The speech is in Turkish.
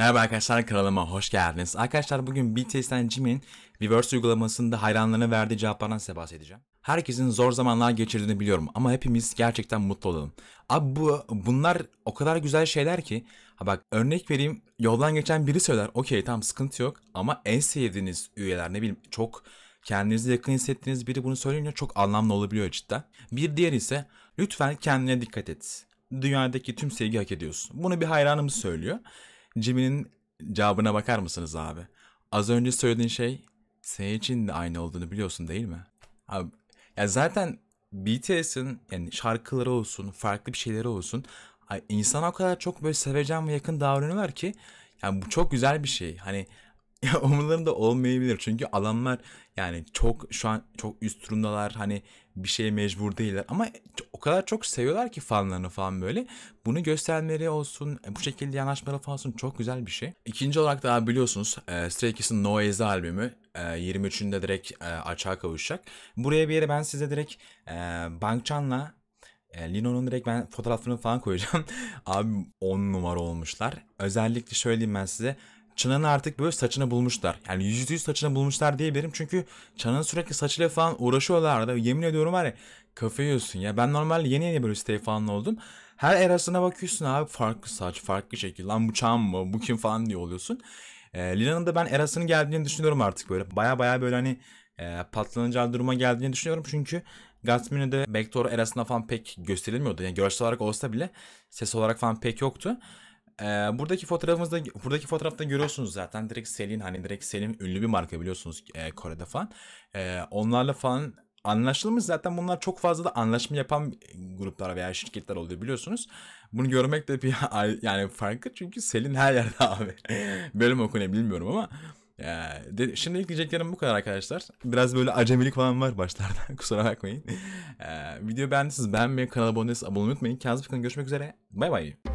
Merhaba arkadaşlar kanalıma hoş geldiniz. Arkadaşlar bugün BTS'ten Jimin Reverse uygulamasında hayranlarına verdiği cevaplardan size bahsedeceğim. Herkesin zor zamanlar geçirdiğini biliyorum ama hepimiz gerçekten mutlu olalım. Abi bu, bunlar o kadar güzel şeyler ki. Ha bak örnek vereyim yoldan geçen biri söyler okey tam sıkıntı yok ama en sevdiğiniz üyeler ne bileyim çok kendinizi yakın hissettiğiniz biri bunu söyleyince çok anlamlı olabiliyor cidden. Bir diğer ise lütfen kendine dikkat et. Dünyadaki tüm sevgi hak ediyorsun. Bunu bir hayranımız söylüyor. Jimmy'nin cevabına bakar mısınız abi? Az önce söylediğin şey senin için de aynı olduğunu biliyorsun değil mi? Abi, ya zaten BTS'in yani şarkıları olsun, farklı bir şeyleri olsun insana o kadar çok böyle sevecen ve yakın davranıyorlar ki yani bu çok güzel bir şey. Hani Ya umurlarında olmayabilir çünkü adamlar yani çok şu an çok üst durumdalar hani bir şeye mecbur değiller ama o kadar çok seviyorlar ki fanlarını falan böyle. Bunu göstermeleri olsun e, bu şekilde yanaşmaları falan olsun çok güzel bir şey. İkinci olarak daha biliyorsunuz e, Stray Kids'in Noise albümü e, 23'ünde direkt e, açığa kavuşacak. Buraya bir yere ben size direkt e, Bankcan'la e, Lino'nun direkt ben fotoğraflarını falan koyacağım. Abi 10 numara olmuşlar. Özellikle söyleyeyim ben size Çınar'ın artık böyle saçını bulmuşlar. Yani yüzde yüz saçını bulmuşlar diyebilirim. Çünkü Çınar'ın sürekli saçıyla falan uğraşıyorlar uğraşıyorlardı. Yemin ediyorum var ya kafayı yiyorsun ya. Ben normalde yeni yeni böyle site falan oldum. Her erasına bakıyorsun abi farklı saç, farklı şekil. Lan bu çam mı, bu kim falan diye oluyorsun. E, ee, Lina'nın da ben erasının geldiğini düşünüyorum artık böyle. Baya baya böyle hani e, patlanacağı duruma geldiğini düşünüyorum. Çünkü de Backdoor erasına falan pek gösterilmiyordu. Yani görsel olarak olsa bile ses olarak falan pek yoktu. Ee, buradaki fotoğrafımızda buradaki fotoğrafta görüyorsunuz zaten direkt Selin hani direkt Selin ünlü bir marka biliyorsunuz e, Kore'de falan. E, onlarla falan anlaşılmış zaten bunlar çok fazla da anlaşma yapan gruplar veya şirketler oluyor biliyorsunuz. Bunu görmek de bir yani farkı çünkü Selin her yerde abi. bölüm mi okunuyor bilmiyorum ama ee, şimdi ilk diyeceklerim bu kadar arkadaşlar. Biraz böyle acemilik falan var başlarda. Kusura bakmayın. Ee, video beğendiyseniz beğenmeyi, kanala abone olmayı unutmayın. Kendinize bakın. Görüşmek üzere. Bay bay.